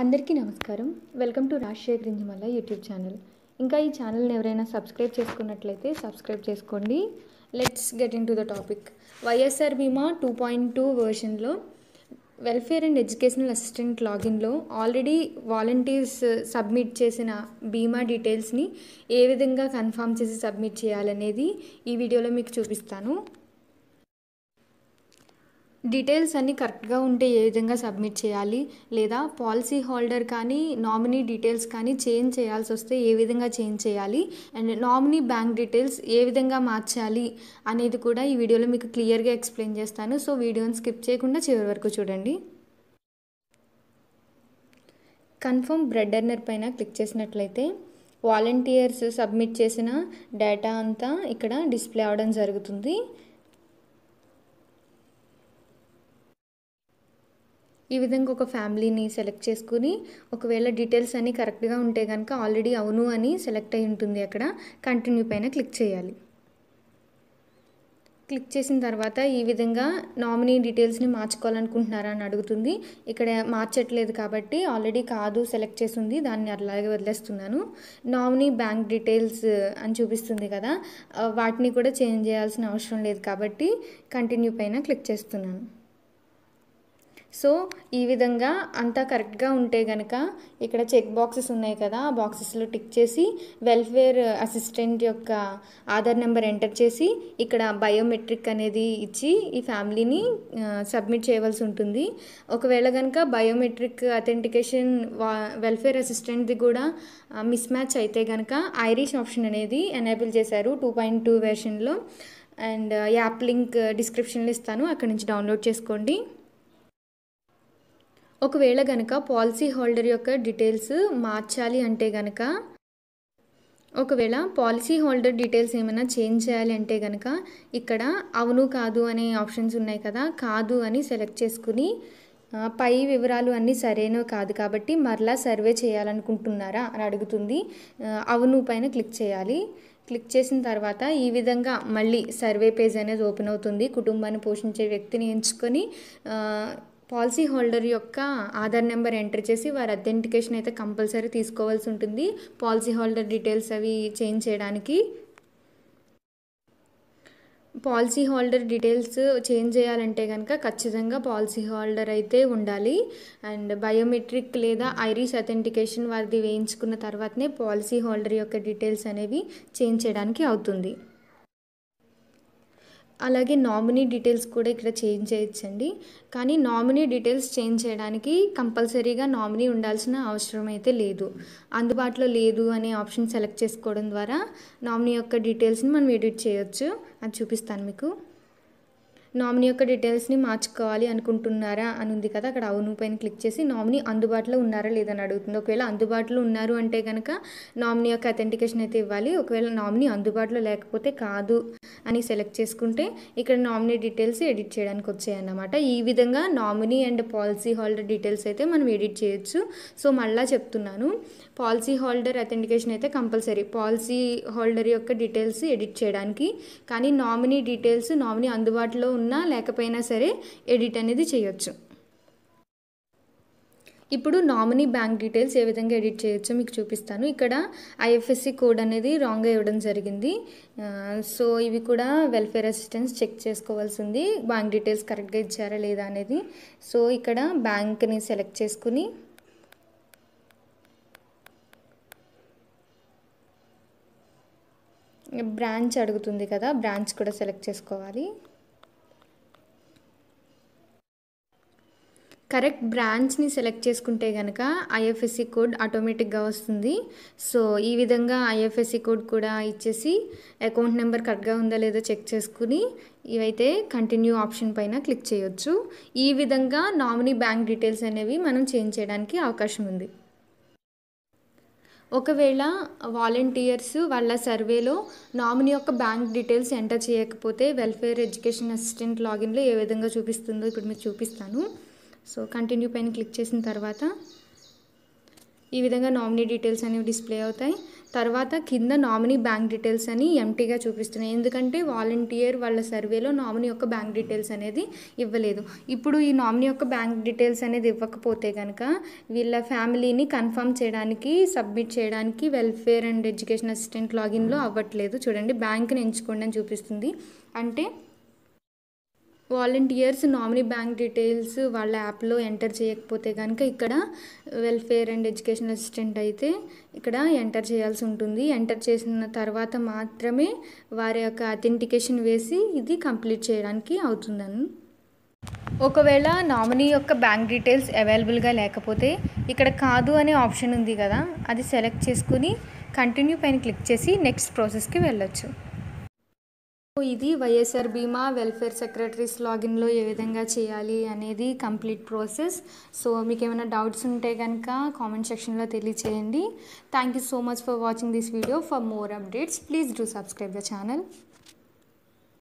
అందరికీ నమస్కారం welcome to Rajasekhar మల్ల యూట్యూబ్ ఛానల్ ఇంకా ఈ ఛానల్ని ఎవరైనా సబ్స్క్రైబ్ చేసుకున్నట్లయితే సబ్స్క్రైబ్ చేసుకోండి let's get into the topic YSR Bima two point two వర్షన్లో వెల్ఫేర్ అండ్ ఎడ్యుకేషనల్ అసిస్టెంట్ లాగిన్లో ఆల్రెడీ వాలంటీర్స్ సబ్మిట్ చేసిన బీమా డీటెయిల్స్ని ఏ విధంగా కన్ఫామ్ చేసి సబ్మిట్ చేయాలనేది ఈ వీడియోలో మీకు చూపిస్తాను డీటెయిల్స్ అన్నీ కరెక్ట్గా ఉంటే ఏ విధంగా సబ్మిట్ చేయాలి లేదా పాలసీ హోల్డర్ కానీ నామినీ డీటెయిల్స్ కానీ చేంజ్ చేయాల్సి వస్తే ఏ విధంగా చేంజ్ చేయాలి అండ్ నామినీ బ్యాంక్ డీటెయిల్స్ ఏ విధంగా మార్చాలి అనేది కూడా ఈ వీడియోలో మీకు క్లియర్గా ఎక్స్ప్లెయిన్ చేస్తాను సో వీడియోని స్కిప్ చేయకుండా చివరి వరకు చూడండి కన్ఫర్మ్ బ్రెడ్ అర్నర్ పైన క్లిక్ చేసినట్లయితే వాలంటీర్స్ సబ్మిట్ చేసిన డేటా అంతా ఇక్కడ డిస్ప్లే అవడం జరుగుతుంది ఈ విధంగా ఒక ఫ్యామిలీని సెలెక్ట్ చేసుకుని ఒకవేళ డీటెయిల్స్ అన్నీ కరెక్ట్గా ఉంటే కనుక ఆల్రెడీ అవును అని సెలెక్ట్ అయి ఉంటుంది అక్కడ కంటిన్యూ పైన క్లిక్ చేయాలి క్లిక్ చేసిన తర్వాత ఈ విధంగా నామినీ డీటెయిల్స్ని మార్చుకోవాలనుకుంటున్నారా అని అడుగుతుంది ఇక్కడ మార్చట్లేదు కాబట్టి ఆల్రెడీ కాదు సెలెక్ట్ చేసింది దాన్ని అలాగే వదిలేస్తున్నాను నామినీ బ్యాంక్ డీటెయిల్స్ అని చూపిస్తుంది కదా వాటిని కూడా చేంజ్ చేయాల్సిన అవసరం లేదు కాబట్టి కంటిన్యూ పైన క్లిక్ చేస్తున్నాను సో ఈ విధంగా అంతా కరెక్ట్గా ఉంటే కనుక ఇక్కడ చెక్ బాక్సెస్ ఉన్నాయి కదా ఆ బాక్సెస్లో టిక్ చేసి వెల్ఫేర్ అసిస్టెంట్ యొక్క ఆధార్ నెంబర్ ఎంటర్ చేసి ఇక్కడ బయోమెట్రిక్ అనేది ఇచ్చి ఈ ఫ్యామిలీని సబ్మిట్ చేయవలసి ఉంటుంది ఒకవేళ కనుక బయోమెట్రిక్ అథెంటికేషన్ వెల్ఫేర్ అసిస్టెంట్ది కూడా మిస్ మ్యాచ్ అయితే కనుక ఐరిష్ ఆప్షన్ అనేది ఎనేబుల్ చేశారు టూ పాయింట్ టూ వెర్షన్లో అండ్ యాప్ లింక్ డిస్క్రిప్షన్లో ఇస్తాను అక్కడ నుంచి డౌన్లోడ్ చేసుకోండి ఒకవేళ గనక పాలసీ హోల్డర్ యొక్క డీటెయిల్స్ మార్చాలి అంటే గనక ఒకవేళ పాలసీ హోల్డర్ డీటెయిల్స్ ఏమైనా చేంజ్ చేయాలి అంటే గనక ఇక్కడ అవును కాదు అనే ఆప్షన్స్ ఉన్నాయి కదా కాదు అని సెలెక్ట్ చేసుకుని పై వివరాలు అన్నీ సరైన కాదు కాబట్టి మరలా సర్వే చేయాలనుకుంటున్నారా అని అడుగుతుంది అవును పైన క్లిక్ చేయాలి క్లిక్ చేసిన తర్వాత ఈ విధంగా మళ్ళీ సర్వే పేజ్ అనేది ఓపెన్ అవుతుంది కుటుంబాన్ని పోషించే వ్యక్తిని ఎంచుకొని పాలసీ హోల్డర్ యొక్క ఆధార్ నెంబర్ ఎంటర్ చేసి వారి అథెంటికేషన్ అయితే కంపల్సరీ తీసుకోవాల్సి ఉంటుంది పాలసీ హోల్డర్ డీటెయిల్స్ అవి చేంజ్ చేయడానికి పాలసీ హోల్డర్ డీటెయిల్స్ చేంజ్ చేయాలంటే కనుక ఖచ్చితంగా పాలసీ హోల్డర్ అయితే ఉండాలి అండ్ బయోమెట్రిక్ లేదా ఐరిష్ అథెంటికేషన్ వారిది వేయించుకున్న తర్వాతనే పాలసీ హోల్డర్ యొక్క డీటెయిల్స్ అనేవి చేంజ్ చేయడానికి అవుతుంది అలాగే నామినీ డీటెయిల్స్ కూడా ఇక్కడ చేంజ్ చేయొచ్చండి కానీ నామినీ డీటెయిల్స్ చేంజ్ చేయడానికి కంపల్సరీగా నామినీ ఉండాల్సిన అవసరం అయితే లేదు అందుబాటులో లేదు అనే ఆప్షన్ సెలెక్ట్ చేసుకోవడం ద్వారా నామినీ యొక్క డీటెయిల్స్ని మనం ఎడిట్ చేయొచ్చు అది చూపిస్తాను మీకు నామినీ యొక్క డీటెయిల్స్ని మార్చుకోవాలి అనుకుంటున్నారా అని ఉంది కదా అక్కడ అవును పైన క్లిక్ చేసి నామినీ అందుబాటులో ఉన్నారా లేదని అడుగుతుంది ఒకవేళ అందుబాటులో ఉన్నారు అంటే కనుక నామినీ యొక్క అథెంటికేషన్ అయితే ఇవ్వాలి ఒకవేళ నామినీ అందుబాటులో లేకపోతే కాదు అని సెలెక్ట్ చేసుకుంటే ఇక్కడ నామినీ డీటెయిల్స్ ఎడిట్ చేయడానికి వచ్చాయన్నమాట ఈ విధంగా nominee and policy holder details అయితే మనం ఎడిట్ చేయొచ్చు సో మళ్ళీ చెప్తున్నాను పాలసీ హోల్డర్ అథెంటికేషన్ అయితే కంపల్సరీ పాలసీ హోల్డర్ యొక్క డీటెయిల్స్ ఎడిట్ చేయడానికి కానీ నామినీ డీటెయిల్స్ నామినీ అందుబాటులో ఉన్నా లేకపోయినా సరే ఎడిట్ అనేది చేయొచ్చు ఇప్పుడు నామినీ బ్యాంక్ డీటెయిల్స్ ఏ విధంగా ఎడిట్ చేయొచ్చో మీకు చూపిస్తాను ఇక్కడ ఐఎఫ్ఎస్సి కోడ్ అనేది రాంగ్ ఇవ్వడం జరిగింది సో ఇవి కూడా వెల్ఫేర్ అసిస్టెన్స్ చెక్ చేసుకోవాల్సింది బ్యాంక్ డీటెయిల్స్ కరెక్ట్గా ఇచ్చారా లేదా అనేది సో ఇక్కడ బ్యాంక్ని సెలెక్ట్ చేసుకుని బ్రాంచ్ అడుగుతుంది కదా బ్రాంచ్ కూడా సెలెక్ట్ చేసుకోవాలి కరెక్ట్ బ్రాంచ్ని సెలెక్ట్ చేసుకుంటే కనుక ఐఎఫ్ఎస్సి కోడ్ ఆటోమేటిక్గా వస్తుంది సో ఈ విధంగా ఐఎఫ్ఎస్సి కోడ్ కూడా ఇచ్చేసి అకౌంట్ నెంబర్ కరెక్ట్గా ఉందా లేదో చెక్ చేసుకుని ఇవైతే కంటిన్యూ ఆప్షన్ పైన క్లిక్ చేయొచ్చు ఈ విధంగా నామినీ బ్యాంక్ డీటెయిల్స్ అనేవి మనం చేంజ్ చేయడానికి అవకాశం ఉంది ఒకవేళ వాలంటీర్స్ వాళ్ళ సర్వేలో నామినీ యొక్క బ్యాంక్ డీటెయిల్స్ ఎంటర్ చేయకపోతే వెల్ఫేర్ ఎడ్యుకేషన్ అసిస్టెంట్ లాగిన్లో ఏ విధంగా చూపిస్తుందో ఇప్పుడు మీకు చూపిస్తాను సో కంటిన్యూ పైన క్లిక్ చేసిన తర్వాత ఈ విధంగా నామినీ డీటెయిల్స్ అనేవి డిస్ప్లే అవుతాయి తర్వాత కింద నామినీ బ్యాంక్ డీటెయిల్స్ అని ఎంటీగా చూపిస్తున్నాయి ఎందుకంటే వాలంటీర్ వాళ్ళ సర్వేలో నామినీ యొక్క బ్యాంక్ డీటెయిల్స్ అనేది ఇవ్వలేదు ఇప్పుడు ఈ నామినీ యొక్క బ్యాంక్ డీటెయిల్స్ అనేది ఇవ్వకపోతే కనుక వీళ్ళ ఫ్యామిలీని కన్ఫర్మ్ చేయడానికి సబ్మిట్ చేయడానికి వెల్ఫేర్ అండ్ ఎడ్యుకేషన్ అసిస్టెంట్ లాగిన్లో అవ్వట్లేదు చూడండి బ్యాంక్ని ఎంచుకోండి అని చూపిస్తుంది అంటే వాలంటీర్స్ నామినీ బ్యాంక్ డీటెయిల్స్ వాళ్ళ యాప్లో ఎంటర్ చేయకపోతే కనుక ఇక్కడ వెల్ఫేర్ అండ్ ఎడ్యుకేషన్ అసిస్టెంట్ అయితే ఇక్కడ ఎంటర్ చేయాల్సి ఉంటుంది ఎంటర్ చేసిన తర్వాత మాత్రమే వారి యొక్క అథెంటికేషన్ వేసి ఇది కంప్లీట్ చేయడానికి అవుతుందని ఒకవేళ నామినీ యొక్క బ్యాంక్ డీటెయిల్స్ అవైలబుల్గా లేకపోతే ఇక్కడ కాదు అనే ఆప్షన్ ఉంది కదా అది సెలెక్ట్ చేసుకుని కంటిన్యూ పైన క్లిక్ చేసి నెక్స్ట్ ప్రాసెస్కి వెళ్ళొచ్చు ఇది వైఎస్ఆర్ బీమా వెల్ఫేర్ సెక్రటరీస్ లాగిన్లో ఏ విధంగా చేయాలి అనేది కంప్లీట్ ప్రాసెస్ సో మీకు ఏమైనా డౌట్స్ ఉంటే కనుక కామెంట్ సెక్షన్లో తెలియచేయండి thank you so much for watching this video for more updates please do subscribe the channel